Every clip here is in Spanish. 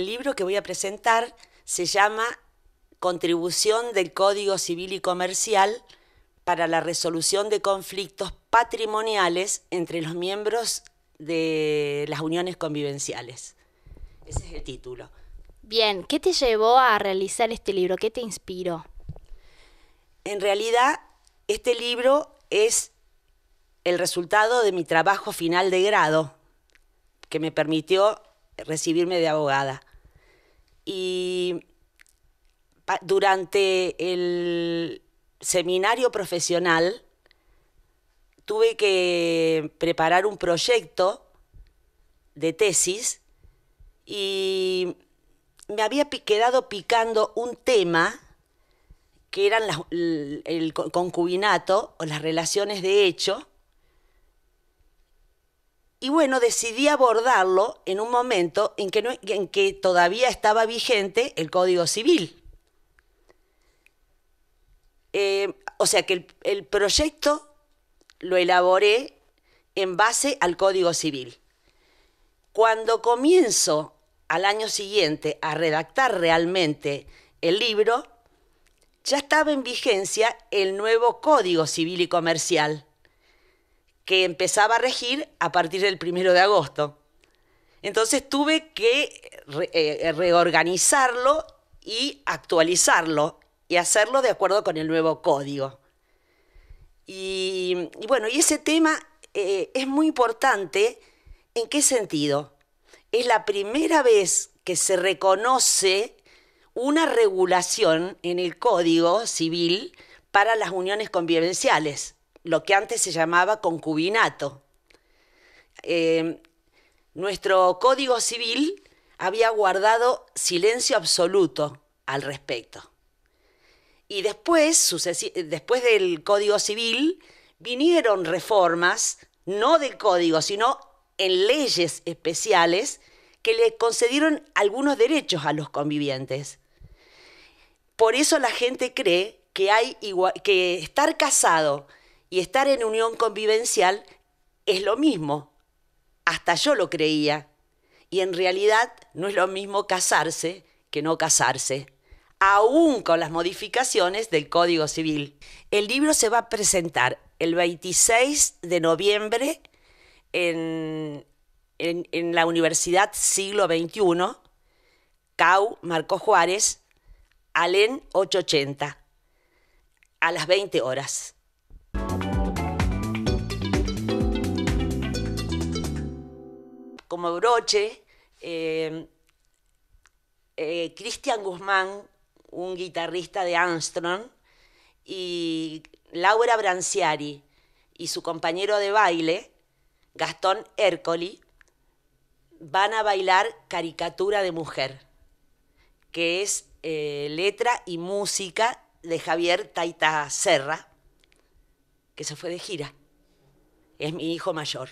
El libro que voy a presentar se llama Contribución del Código Civil y Comercial para la resolución de conflictos patrimoniales entre los miembros de las uniones convivenciales. Ese es el título. Bien, ¿qué te llevó a realizar este libro? ¿Qué te inspiró? En realidad, este libro es el resultado de mi trabajo final de grado, que me permitió recibirme de abogada y durante el seminario profesional tuve que preparar un proyecto de tesis y me había quedado picando un tema que eran el concubinato o las relaciones de hecho y bueno, decidí abordarlo en un momento en que, todavía estaba vigente el Código Civil. Eh, o sea que el proyecto lo elaboré en base al Código Civil. Cuando comienzo al año siguiente a redactar realmente el libro, ya estaba en vigencia el nuevo Código Civil y Comercial, que empezaba a regir a partir del primero de agosto. Entonces tuve que eh, reorganizarlo y actualizarlo y hacerlo de acuerdo con el nuevo código. Y, bueno, y ese tema eh, es muy importante. ¿En qué sentido? Es la primera vez que se reconoce una regulación en el Código Civil para las uniones convivenciales lo que antes se llamaba concubinato. Eh, nuestro Código Civil había guardado silencio absoluto al respecto. Y después, después del Código Civil, vinieron reformas, no de Código, sino en leyes especiales que le concedieron algunos derechos a los convivientes. Por eso la gente cree que, hay que estar casado y estar en unión convivencial es lo mismo. Hasta yo lo creía. Y en realidad no es lo mismo casarse que no casarse, aún con las modificaciones del Código Civil. El libro se va a presentar el 26 de noviembre en, la Universidad Siglo XXI, CAU Marco Juárez, Alén 880, a las 20 horas. como broche, eh, eh, Cristian Guzmán, un guitarrista de Armstrong, y Laura Branciari y su compañero de baile, Gastón Ercoli, van a bailar Caricatura de Mujer, que es eh, letra y música de Javier Taita Serra, que se fue de gira. Es mi hijo mayor.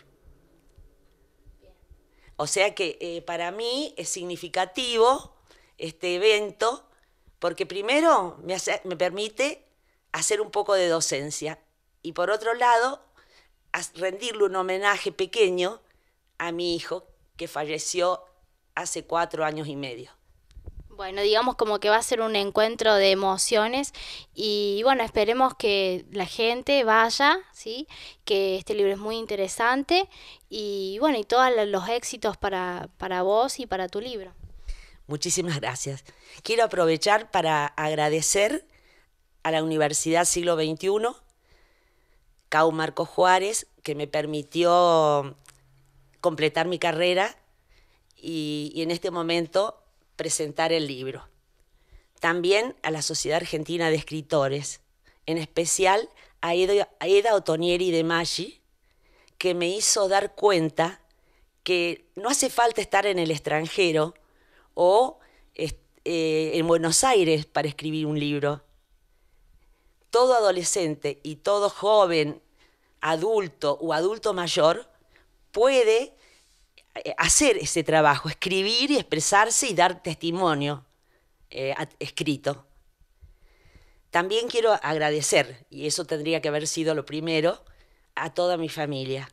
O sea que eh, para mí es significativo este evento porque primero me permite hacer un poco de docencia y por otro lado rendirle un homenaje pequeño a mi hijo que falleció hace cuatro años y medio. Bueno, digamos como que va a ser un encuentro de emociones y bueno, esperemos que la gente vaya, ¿sí? Que este libro es muy interesante y bueno, y todos los éxitos para, para vos y para tu libro. Muchísimas gracias. Quiero aprovechar para agradecer a la Universidad Siglo XXI, Cau Marco Juárez, que me permitió completar mi carrera y en este momento presentar el libro. También a la Sociedad Argentina de Escritores, en especial a Eda, Otonieri de Maggi, que me hizo dar cuenta que no hace falta estar en el extranjero o eh, en Buenos Aires para escribir un libro. Todo adolescente y todo joven, adulto o adulto mayor puede eh, hacer ese trabajo, escribir y expresarse y dar testimonio eh, escrito. También quiero agradecer, y eso tendría que haber sido lo primero, a toda mi familia,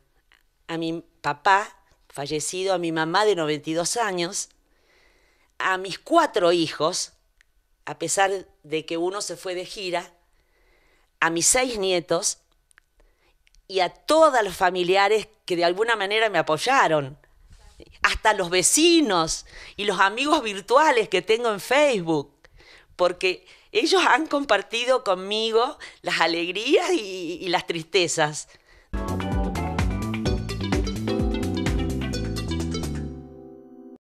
a mi papá fallecido, a mi mamá de 92 años, a mis cuatro hijos, a pesar de que uno se fue de gira, a mis seis nietos y a todos los familiares que de alguna manera me apoyaron, hasta los vecinos y los amigos virtuales que tengo en Facebook, porque ellos han compartido conmigo las alegrías y, las tristezas.